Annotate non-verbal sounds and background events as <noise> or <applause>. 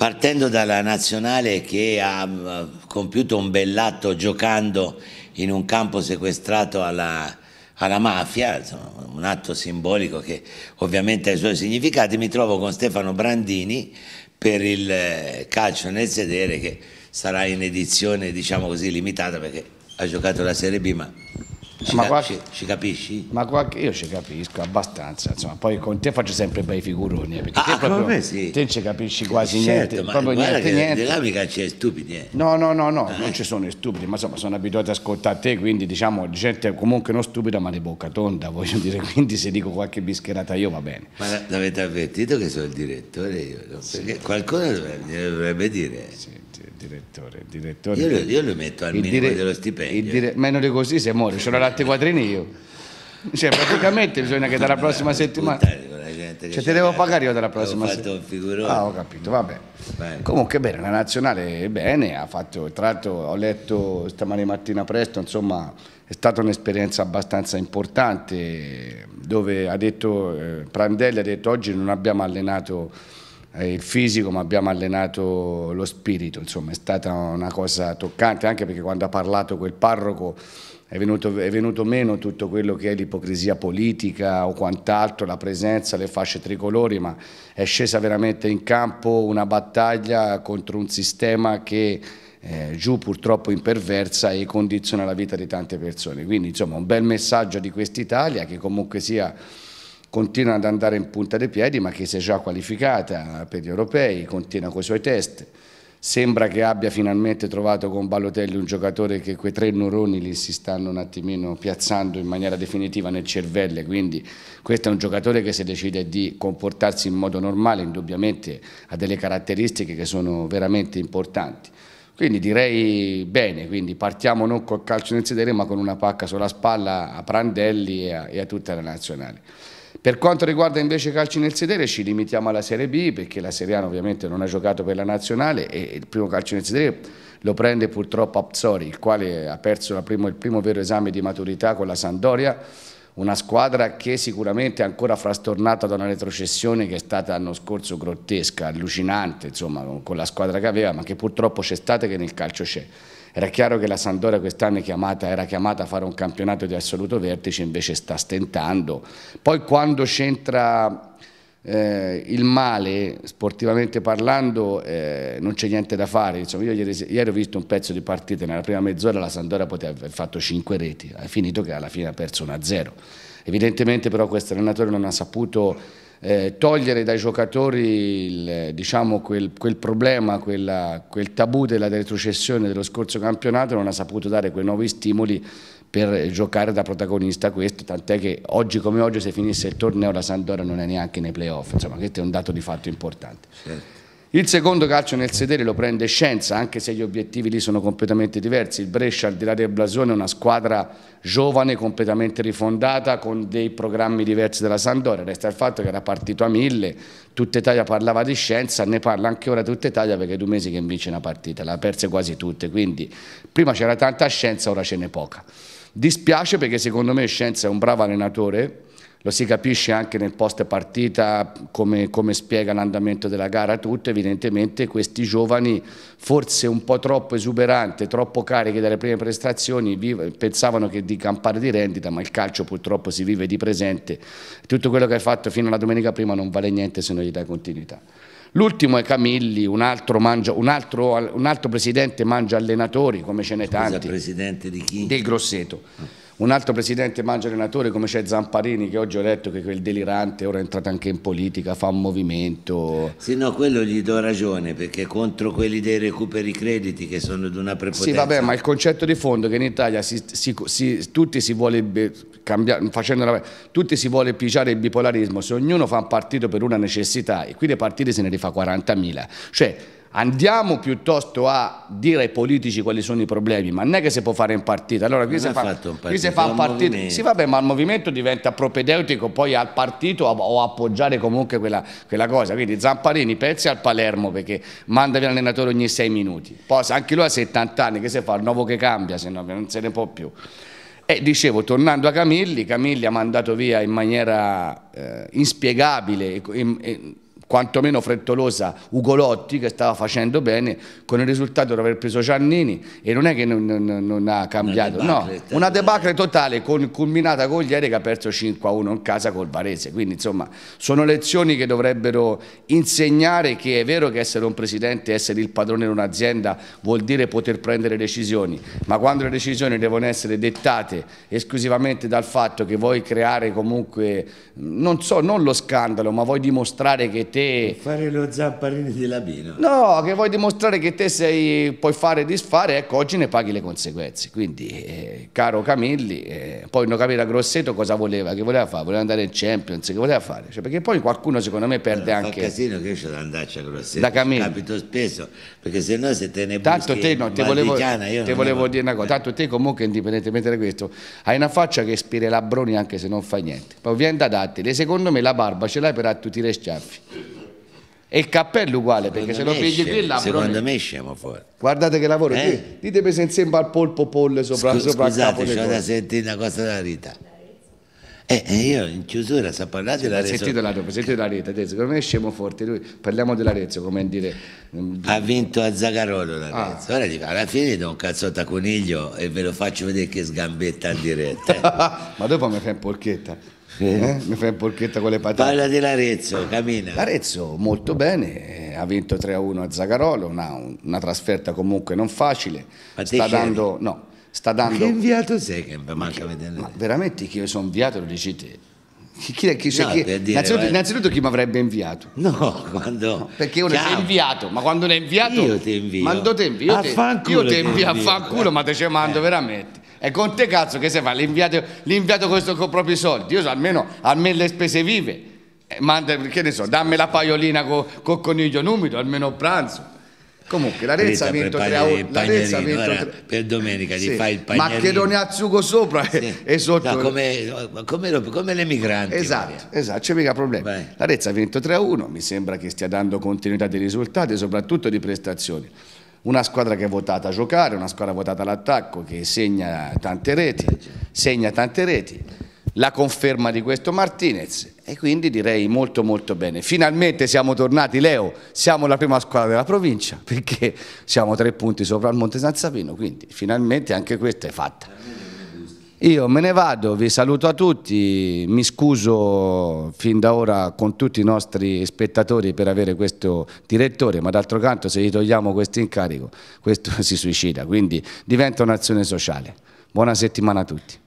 partendo dalla nazionale che ha mm, compiuto un bell'atto giocando in un campo sequestrato alla, alla mafia, un atto simbolico che ovviamente ha i suoi significati, mi trovo con Stefano Brandini per il eh, calcio nel sedere che sarà in edizione diciamo così limitata perché ha giocato la Serie B ma ci ma, qua, ci, ci capisci? Ma qua io ci capisco abbastanza, insomma, poi con te faccio sempre bei figuroni, eh, perché ah, te, ah, proprio, sì. te ci capisci quasi certo, niente, ma proprio niente, niente. Nell'amica c'è stupidi, eh. No, no, no, no ah. non eh. ci sono stupidi, ma insomma sono abituato ad ascoltare te, quindi diciamo gente comunque non stupida ma di bocca tonda, <laughs> voglio dire, quindi se dico qualche bischerata io va bene. Ma l'avete avvertito che sono il direttore io, no? perché sì. qualcuno dovrebbe, dovrebbe dire. Sì direttore, direttore. Io, lo, io lo metto al minimo dire, dello stipendio. Dire, meno di così se muore, ce l'ho la fatto i quadrini io. Cioè, praticamente bisogna che dalla prossima settimana. Cioè, te devo pagare io dalla prossima settimana. Ah, ho capito, vabbè. Comunque bene, la nazionale bene, ha fatto, tra l'altro ho letto stamani mattina presto, insomma, è stata un'esperienza abbastanza importante dove ha detto eh, Prandelli ha detto oggi non abbiamo allenato eh, il fisico ma abbiamo allenato lo spirito, insomma, è stata una cosa toccante anche perché quando ha parlato quel parroco è venuto, è venuto, meno tutto quello che è l'ipocrisia politica o quant'altro, la presenza, le fasce tricolori, ma è scesa veramente in campo una battaglia contro un sistema che eh, giù purtroppo imperversa e condiziona la vita di tante persone. Quindi insomma un bel messaggio di quest'Italia che comunque sia continua ad andare in punta dei piedi ma che si è già qualificata per gli europei, continua con i suoi test. Sembra che abbia finalmente trovato con Balotelli un giocatore che quei tre neuroni lì si stanno un attimino piazzando in maniera definitiva nel cervello, quindi questo è un giocatore che se decide di comportarsi in modo normale indubbiamente ha delle caratteristiche che sono veramente importanti. Quindi direi bene, quindi partiamo non col calcio nel sedere ma con una pacca sulla spalla a Prandelli e a, e a tutta la nazionale. Per quanto riguarda invece i calci nel sedere ci limitiamo alla Serie B perché la Serie A ovviamente non ha giocato per la nazionale e il primo calcio nel sedere lo prende purtroppo Apzori, il quale ha perso primo, il primo vero esame di maturità con la Sandoria, una squadra che sicuramente è ancora frastornata da una retrocessione che è stata l'anno scorso grottesca, allucinante, insomma, con la squadra che aveva, ma che purtroppo c'è stata e che nel calcio c'è. Era chiaro che la Sandora quest'anno era chiamata a fare un campionato di assoluto vertice, invece sta stentando. Poi quando c'entra eh, il male, sportivamente parlando, eh, non c'è niente da fare. Insomma, io ieri, ieri, ho visto un pezzo di partita, nella prima mezz'ora la Sandora poteva aver fatto 5 reti, ha finito che alla fine ha perso 1-0. Evidentemente però questo allenatore non ha saputo eh, togliere dai giocatori il, diciamo, quel, quel, problema, quella, quel tabù della retrocessione dello scorso campionato non ha saputo dare quei nuovi stimoli per giocare da protagonista questo, tant'è che oggi come oggi se finisse il torneo la Sandora non è neanche nei playoff, insomma questo è un dato di fatto importante. Certo. Il secondo calcio nel sedere lo prende Scienza, anche se gli obiettivi lì sono completamente diversi. Il Brescia, al di là del Blasone, è una squadra giovane, completamente rifondata, con dei programmi diversi dalla Sandoria. Resta il fatto che era partito a mille, tutta Italia parlava di Scienza, ne parla anche ora tutta Italia perché è due mesi che vince una partita, l'ha perse quasi tutte. Quindi prima c'era tanta Scienza, ora ce n'è poca. Dispiace perché secondo me Scienza è un bravo allenatore, lo si capisce anche nel post partita come, come spiega l'andamento della gara tutto, evidentemente questi giovani forse un po' troppo esuberanti, troppo carichi dalle prime prestazioni, pensavano che di campare di rendita, ma il calcio purtroppo si vive di presente. Tutto quello che hai fatto fino alla domenica prima non vale niente se non gli dai continuità. L'ultimo è Camilli, un altro, mangia, un, altro, un altro, presidente mangia allenatori, come ce n'è tanti. Presidente di chi? Del Grosseto. Ah un altro presidente mangia allenatore come c'è Zamparini che oggi ho letto che quel delirante ora è entrato anche in politica, fa un movimento. Sì, no, quello gli do ragione perché contro quelli dei recuperi crediti che sono di una prepotenza. Sì, vabbè, ma il concetto di fondo è che in Italia si, si, si, tutti si vuole cambiare, facendo una, tutti si vuole pigiare il bipolarismo, se ognuno fa un partito per una necessità e qui dei partiti se ne rifà 40.000, cioè andiamo piuttosto a dire ai politici quali sono i problemi, ma non è che si può fare in partita. Allora qui, si fa, partito, qui si fa, partita, sì, vabbè, ma il movimento diventa propedeutico poi al partito o appoggiare comunque quella, quella, cosa. Quindi Zamparini pezzi al Palermo perché manda via l'allenatore ogni sei minuti. Poi anche lui ha 70 anni, che se fa? Il nuovo che cambia, se no non se ne può più. E dicevo, tornando a Camilli, Camilli ha mandato via in maniera eh, inspiegabile. In, in, quantomeno frettolosa Ugolotti che stava facendo bene con il risultato di aver preso Giannini e non è che non, non, non ha cambiato, una debacle, no, una debacle totale con, culminata con Glieri che ha perso 5-1 in casa col Varese, quindi insomma sono lezioni che dovrebbero insegnare che è vero che essere un presidente, essere il padrone di un'azienda vuol dire poter prendere decisioni, ma quando le decisioni devono essere dettate esclusivamente dal fatto che vuoi creare comunque, non so, non lo scandalo, ma vuoi dimostrare che te te... Fare lo zamparino di Labino. No, che vuoi dimostrare che te sei, puoi fare e disfare, ecco, oggi ne paghi le conseguenze. Quindi, eh, caro Camilli, eh, poi non capire a Grosseto cosa voleva, che voleva fare, voleva andare in Champions, che voleva fare. Cioè, perché poi qualcuno secondo me perde allora, anche... Fa casino che io c'ho da andarci cioè, a Grosseto, da Camilli. capito spesso, perché se no se te ne buschi Tanto te, no, te volevo, te volevo dire una cosa, tanto te comunque indipendentemente da questo, hai una faccia che ispira i labroni anche se non fai niente. Poi viene da dattile, secondo me la barba ce l'hai per attutire schiaffi. E il cappello uguale, secondo perché se lo pigli qui là. Secondo me sciamo fuori. Guardate che lavoro, eh? dite se insieme al polpo polle sopra, Scu- sopra scusate, il capo. Scusate, ho da sentire una cosa della verità. Eh, eh, io in chiusura sto parlando della rete. Sentite la dopo, sentite rete, adesso, secondo me è scemo forte lui, parliamo dell'Arezzo, come dire... Mm, ha vinto a Zagarolo la Lazio, ah. ora dico, alla fine do un cazzotto a coniglio e ve lo faccio vedere che sgambetta in diretta. <laughs> Ma dopo mi fai in porchetta. Eh? eh? Mi fai in porchetta con le patate. Parla dell'Arezzo, cammina. L'Arezzo molto bene, ha vinto 3-1 a Zagarolo, una, una trasferta comunque non facile. Ma sta dando... No, sta dando... Che inviato sei che manca vedere? Ma veramente che io sono inviato lo dici te? Chi, chi, chi, cioè, no, chi dire, innanzitutto, eh. innanzitutto, chi mi avrebbe inviato? No, quando... No, perché ora sei inviato, ma quando l'hai inviato... Io ti invio. Mando te invio. Io, te, io ti invio a fanculo, ma te ce mando eh. veramente. E con te cazzo che se fa? L'inviato, l'inviato questo con i propri soldi, io so almeno, almeno le spese vive. Eh, manda, che ne so, dammi la paiolina con co coniglio numido, almeno pranzo. Comunque l'Arezza ha vinto 3 a 1. Per domenica gli sì. fai il pagnolino. Maccheroni al sugo sopra sì. e eh, sotto. No, come, come, come le migranti. Esatto, esatto, c'è mica problema. Vai. ha vinto 3 a 1, mi sembra che stia dando continuità di risultati, soprattutto di prestazioni. Una squadra che è votata a giocare, una squadra votata all'attacco, che segna tante reti, eh, certo. segna tante reti la conferma di questo Martinez e quindi direi molto molto bene. Finalmente siamo tornati, Leo, siamo la prima squadra della provincia perché siamo tre punti sopra il Monte San Sapino, quindi finalmente anche questa è fatta. Io me ne vado, vi saluto a tutti, mi scuso fin da ora con tutti i nostri spettatori per avere questo direttore, ma d'altro canto se gli togliamo questo incarico, questo <laughs> si suicida, quindi diventa un'azione sociale. Buona settimana a tutti.